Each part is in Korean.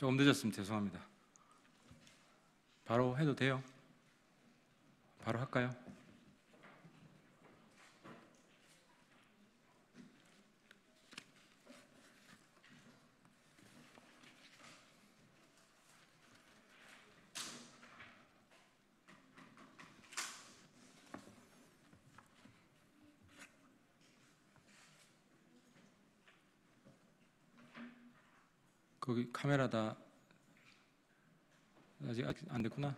조금 늦었으면 죄송합니다. 바로 해도 돼요? 바로 할까요? 거기 카메라 다 아직, 안 됐구나.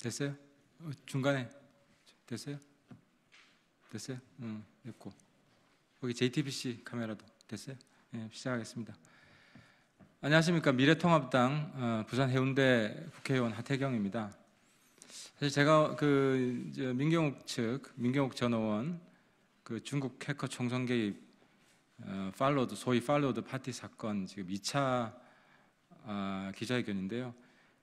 됐어요? 어, 중간에 됐어요? 됐어요? 응, 됐고. 거기 JTBC 카메라도 됐어요? 예, 시작하겠습니다. 안녕하십니까. 미래통합당 어, 부산 해운대 국회의원 하태경입니다. 사실 제가 그 민경욱 측, 민경욱 전 의원 그 중국 해커 총선 개입 어, 팔로드 소위 팔로드 파티 사건 지금 2차 아, 기자회견인데요.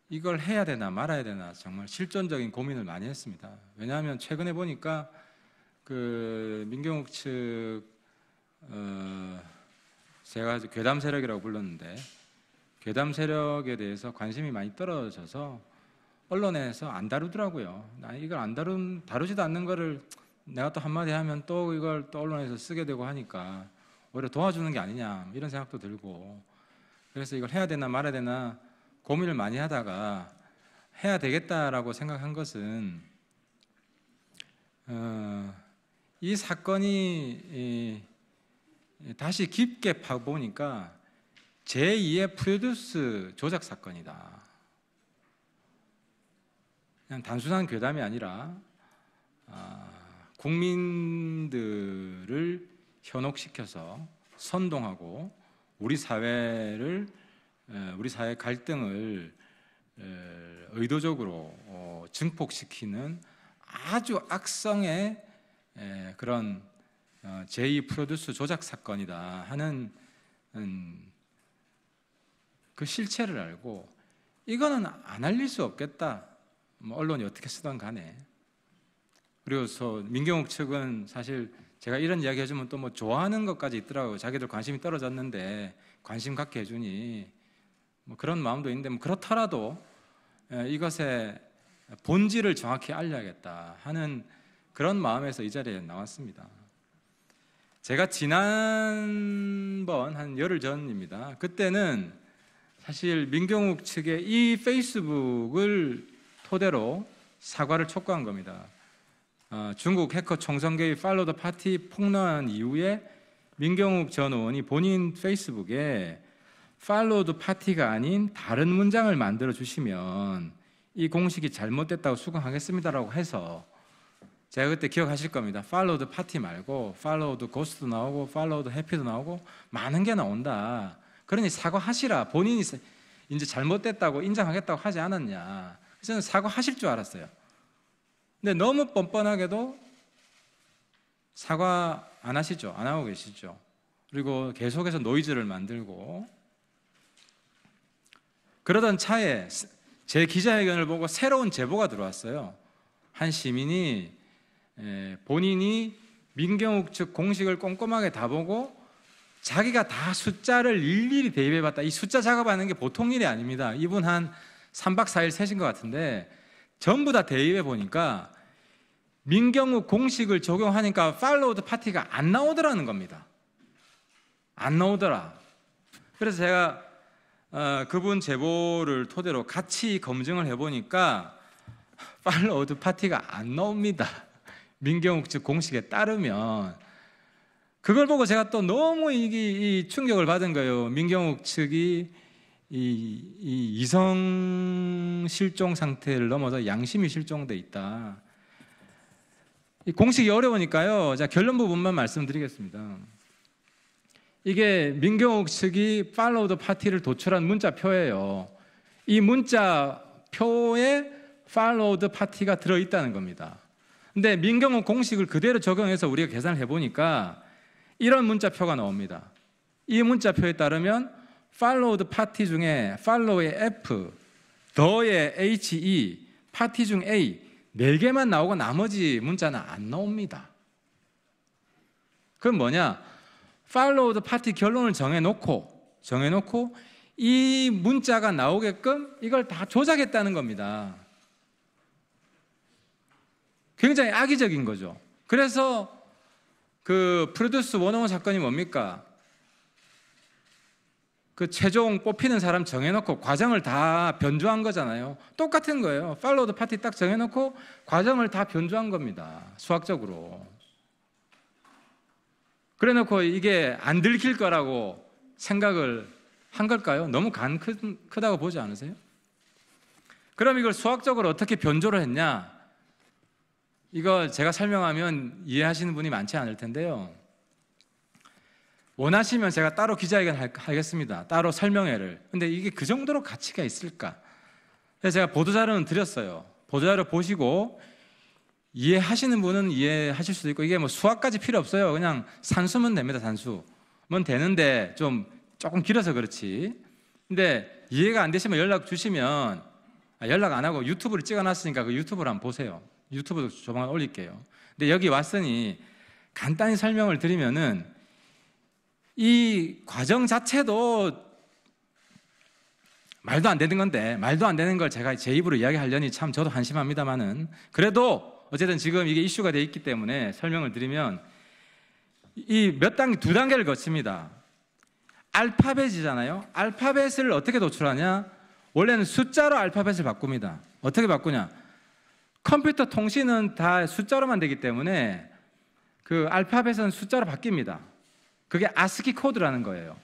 이걸 해야 되나 말아야 되나 정말 실존적인 고민을 많이 했습니다. 왜냐하면 최근에 보니까 그 민경욱 측 어, 제가 괴담 세력이라고 불렀는데 괴담 세력에 대해서 관심이 많이 떨어져서 언론에서 안 다루더라고요. 나 이걸 안 다룬 다루지도 않는 거를 내가 또 한마디 하면 또 이걸 또 언론에서 쓰게 되고 하니까 오히려 도와주는 게 아니냐 이런 생각도 들고 그래서 이걸 해야 되나 말아야 되나 고민을 많이 하다가 해야 되겠다라고 생각한 것은 어, 이 사건이 이, 다시 깊게 파보니까 제2의 프로듀스 조작 사건이다. 그냥 단순한 괴담이 아니라 아, 국민들을 현혹시켜서 선동하고 우리 사회를 우리 사회 갈등을 의도적으로 어, 증폭시키는 아주 악성의 그런 어, 제2 프로듀스 조작 사건이다 하는 음, 그 실체를 알고 이거는 안 알릴 수 없겠다. 뭐 언론이 어떻게 쓰던 간에. 그리고서 민경욱 측은 사실 제가 이런 이야기 해주면 또 뭐 좋아하는 것까지 있더라고요. 자기들 관심이 떨어졌는데 관심 갖게 해주니 뭐 그런 마음도 있는데 뭐 그렇더라도 예, 이것의 본질을 정확히 알려야겠다 하는 그런 마음에서 이 자리에 나왔습니다. 제가 지난번 한 열흘 전입니다. 그때는 사실 민경욱 측에 이 페이스북을 토대로 사과를 촉구한 겁니다. 어, 중국 해커 정상계의 팔로 더 파티 폭로한 이후에 민경욱 전 의원이 본인 페이스북에 팔로 더 파티가 아닌 다른 문장을 만들어 주시면 이 공식이 잘못됐다고 수긍하겠습니다라고 해서 제가 그때 기억하실 겁니다. 팔로 더 파티 말고 팔로 더 고스트도 나오고 팔로 더 해피도 나오고 많은 게 나온다. 그러니 사과하시라. 본인이 이제 잘못됐다고 인정하겠다고 하지 않았냐. 저는 사과하실 줄 알았어요. 근데 너무 뻔뻔하게도 사과 안 하시죠? 안 하고 계시죠? 그리고 계속해서 노이즈를 만들고 그러던 차에 제 기자회견을 보고 새로운 제보가 들어왔어요. 한 시민이 본인이 민경욱 측 공식을 꼼꼼하게 다 보고 자기가 다 숫자를 일일이 대입해봤다. 이 숫자 작업하는 게 보통 일이 아닙니다. 이분 한 3박 4일 새신 것 같은데 전부 다 대입해 보니까 민경욱 공식을 적용하니까 팔로우드 파티가 안 나오더라는 겁니다. 안 나오더라. 그래서 제가 어, 그분 제보를 토대로 같이 검증을 해보니까 팔로우드 파티가 안 나옵니다. 민경욱 측 공식에 따르면 그걸 보고 제가 또 너무 이게 충격을 받은 거예요. 민경욱 측이 이, 이 이성 실종 상태를 넘어서 양심이 실종돼 있다. 공식이 어려우니까요. 자, 결론 부분만 말씀드리겠습니다. 이게 민경욱 측이 팔로우 더 파티를 도출한 문자표예요. 이 문자표에 팔로우 더 파티가 들어 있다는 겁니다. 근데 민경욱 공식을 그대로 적용해서 우리가 계산을 해 보니까 이런 문자표가 나옵니다. 이 문자표에 따르면 팔로우드 파티 중에 팔로우의 F, 더의 HE, 파티 중 A 네 개만 나오고 나머지 문자는 안 나옵니다. 그건 뭐냐? 팔로우드 파티 결론을 정해놓고 정해놓고 이 문자가 나오게끔 이걸 다 조작했다는 겁니다. 굉장히 악의적인 거죠. 그래서 그 프로듀스 원어원 사건이 뭡니까? 그 최종 뽑히는 사람 정해놓고 과정을 다 변조한 거잖아요. 똑같은 거예요. 팔로드 파티 딱 정해놓고 과정을 다 변조한 겁니다. 수학적으로. 그래놓고 이게 안 들킬 거라고 생각을 한 걸까요? 너무 간 크, 크다고 보지 않으세요? 그럼 이걸 수학적으로 어떻게 변조를 했냐? 이거 제가 설명하면 이해하시는 분이 많지 않을 텐데요. 원하시면 제가 따로 기자회견 하겠습니다. 따로 설명회를. 근데 이게 그 정도로 가치가 있을까? 그래서 제가 보도자료는 드렸어요. 보도자료 보시고 이해하시는 분은 이해하실 수도 있고 이게 뭐 수학까지 필요 없어요. 그냥 산수면 됩니다. 산수면 되는데 좀 조금 길어서 그렇지. 근데 이해가 안 되시면 연락 주시면 아, 연락 안 하고 유튜브를 찍어놨으니까 그 유튜브를 한번 보세요. 유튜브도 조만간 올릴게요. 근데 여기 왔으니 간단히 설명을 드리면은 이 과정 자체도 말도 안 되는 건데 말도 안 되는 걸 제가 제 입으로 이야기하려니 참 저도 한심합니다만은 그래도 어쨌든 지금 이게 이슈가 돼 있기 때문에 설명을 드리면 이 몇 단계 두 단계를 거칩니다. 알파벳이잖아요. 알파벳을 어떻게 도출하냐? 원래는 숫자로 알파벳을 바꿉니다. 어떻게 바꾸냐? 컴퓨터 통신은 다 숫자로만 되기 때문에 그 알파벳은 숫자로 바뀝니다. 그게 아스키 코드라는 거예요.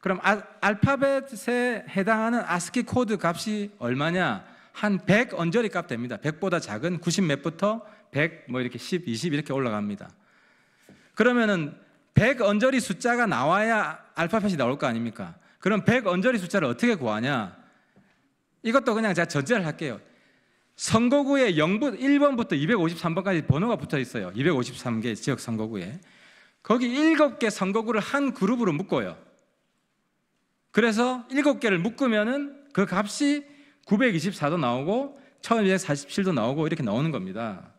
그럼 아, 알파벳에 해당하는 아스키 코드 값이 얼마냐? 한 100 언저리 값 됩니다. 100보다 작은 90 몇부터 100 뭐 이렇게 10, 20 이렇게 올라갑니다. 그러면은 100 언저리 숫자가 나와야 알파벳이 나올 거 아닙니까? 그럼 100 언저리 숫자를 어떻게 구하냐? 이것도 그냥 제가 전제를 할게요. 선거구에 0부, 1번부터 253번까지 번호가 붙어 있어요. 253개 지역 선거구에. 거기 일곱 개 선거구를 한 그룹으로 묶어요. 그래서 일곱 개를 묶으면은 그 값이 924도 나오고 1247도 나오고 이렇게 나오는 겁니다.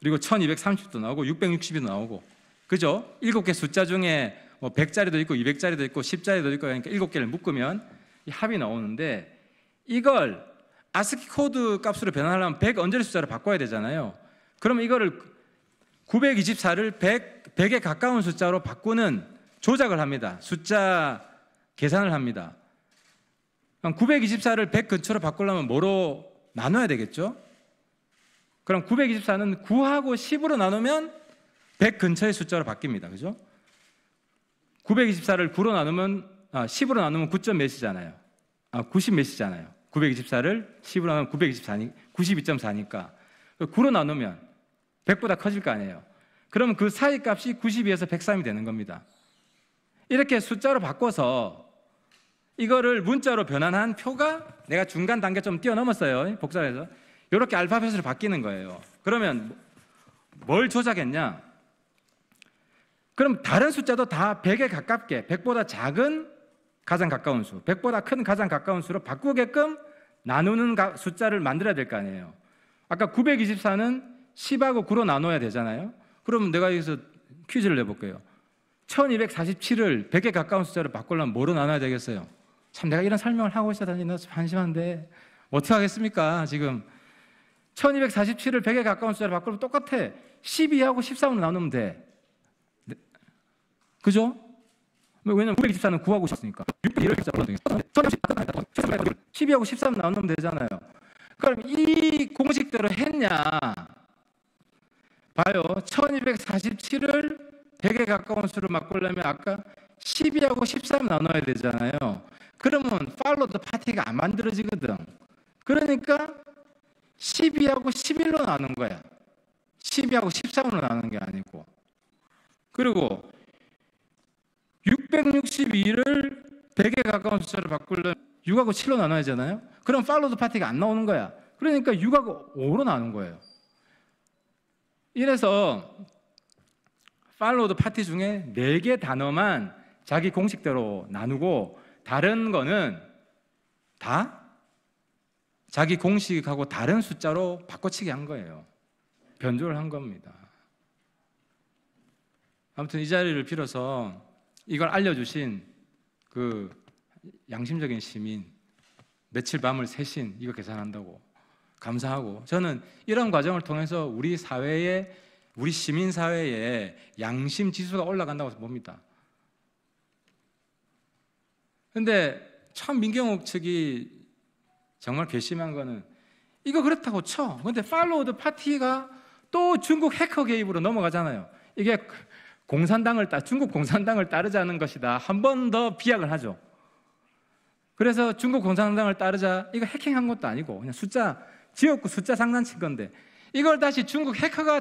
그리고 1230도 나오고 660도 나오고. 그죠? 일곱 개 숫자 중에 뭐 100짜리도 있고 200짜리도 있고 10짜리도 있고 그러니까 일곱 개를 묶으면 이 합이 나오는데 이걸 아스키 코드 값으로 변환하려면 100 언저리 숫자로 바꿔야 되잖아요. 그럼 이거를 924를 100 100에 가까운 숫자로 바꾸는 조작을 합니다. 숫자 계산을 합니다. 924를 100 근처로 바꾸려면 뭐로 나눠야 되겠죠? 그럼 924는 9하고 10으로 나누면 100 근처의 숫자로 바뀝니다. 그죠? 924를 9로 나누면 아, 10으로 나누면 9. 몇이잖아요. 아, 90 몇이잖아요. 924를 10으로 나누면 924니 92.4니까 9로 나누면 100보다 커질 거 아니에요. 그럼 그 사이 값이 92에서 103이 되는 겁니다. 이렇게 숫자로 바꿔서 이거를 문자로 변환한 표가 내가 중간 단계 좀 뛰어넘었어요. 복사해서. 이렇게 알파벳으로 바뀌는 거예요. 그러면 뭘 조작했냐? 그럼 다른 숫자도 다 100에 가깝게 100보다 작은 가장 가까운 수, 100보다 큰 가장 가까운 수로 바꾸게끔 나누는 숫자를 만들어야 될 거 아니에요. 아까 924는 10하고 9로 나눠야 되잖아요. 그럼 내가 여기서 퀴즈를 내볼게요. 1247을 100에 가까운 숫자로 바꾸려면 뭐로 나눠야 되겠어요? 참 내가 이런 설명을 하고 있어야 되니 한심한데 어떻게 하겠습니까? 지금 1247을 100에 가까운 숫자로 바꾸면 똑같아. 12하고 13으로 나누면 돼. 네. 그죠? 뭐 왜냐면 924는 9하고 싶으니까 12하고 13 나누면 되잖아요. 그럼 이 공식대로 했냐? 봐요. 1247을 100에 가까운 수로 바꾸려면 아까 12하고 13 나눠야 되잖아요. 그러면 팔로드 파티가 안 만들어지거든. 그러니까 12하고 11로 나눈 거야. 12하고 13으로 나눈 게 아니고. 그리고 662를 100에 가까운 숫자로 바꾸려면 6하고 7로 나눠야 되잖아요. 그럼 팔로드 파티가 안 나오는 거야. 그러니까 6하고 5로 나눈 거예요. 이래서 팔로우드 파티 중에 네 개 단어만 자기 공식대로 나누고 다른 거는 다 자기 공식하고 다른 숫자로 바꿔치기 한 거예요. 변조를 한 겁니다. 아무튼 이 자리를 빌어서 이걸 알려주신 그 양심적인 시민, 며칠 밤을 새신 이거 계산한다고 감사하고 저는 이런 과정을 통해서 우리 사회에 우리 시민 사회에 양심 지수가 올라간다고 봅니다. 그런데참 민경욱 측이 정말 괘씸한 거는 이거 그렇다고 쳐. 그런데 팔로우드 파티가 또 중국 해커 개입으로 넘어가잖아요. 이게 공산당을 따 중국 공산당을 따르자는 것이다. 한 번 더 비약을 하죠. 그래서 중국 공산당을 따르자 이거 해킹한 것도 아니고 그냥 숫자 지역구 그 숫자 장난친 건데 이걸 다시 중국 해커가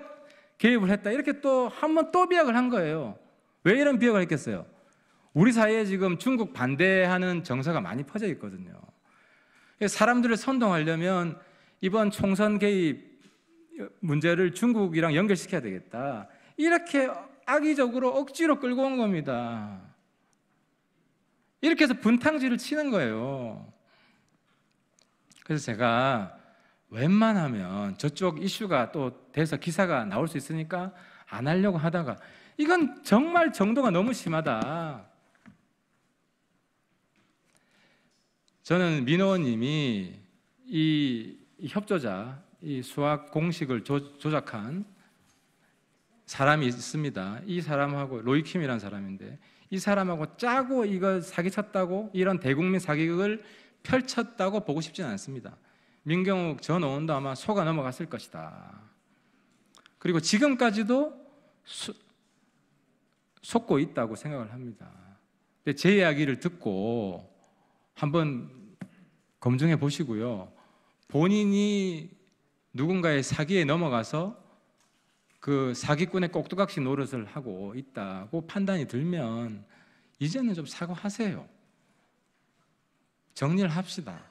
개입을 했다. 이렇게 또 한 번 또 비약을 한 거예요. 왜 이런 비약을 했겠어요? 우리 사이에 지금 중국 반대하는 정서가 많이 퍼져 있거든요. 사람들을 선동하려면 이번 총선 개입 문제를 중국이랑 연결시켜야 되겠다. 이렇게 악의적으로 억지로 끌고 온 겁니다. 이렇게 해서 분탕질을 치는 거예요. 그래서 제가 웬만하면 저쪽 이슈가 또 돼서 기사가 나올 수 있으니까 안 하려고 하다가 이건 정말 정도가 너무 심하다. 저는 민호원님이 이 협조자, 이 수학 공식을 조, 작한 사람이 있습니다. 이 사람하고 로이킴이라는 사람인데 이 사람하고 짜고 이거 사기쳤다고 이런 대국민 사기극을 펼쳤다고 보고 싶지는 않습니다. 민경욱 전 의원도 아마 속아 넘어갔을 것이다. 그리고 지금까지도 수, 속고 있다고 생각을 합니다. 근데 제 이야기를 듣고 한번 검증해 보시고요. 본인이 누군가의 사기에 넘어가서 그 사기꾼의 꼭두각시 노릇을 하고 있다고 판단이 들면 이제는 좀 사과하세요. 정리를 합시다.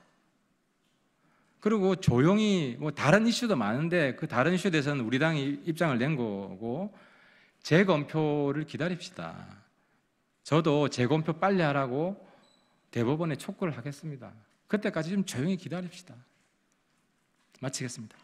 그리고 조용히 뭐 다른 이슈도 많은데 그 다른 이슈에 대해서는 우리 당이 입장을 낸 거고 재검표를 기다립시다. 저도 재검표 빨리 하라고 대법원에 촉구를 하겠습니다. 그때까지 좀 조용히 기다립시다. 마치겠습니다.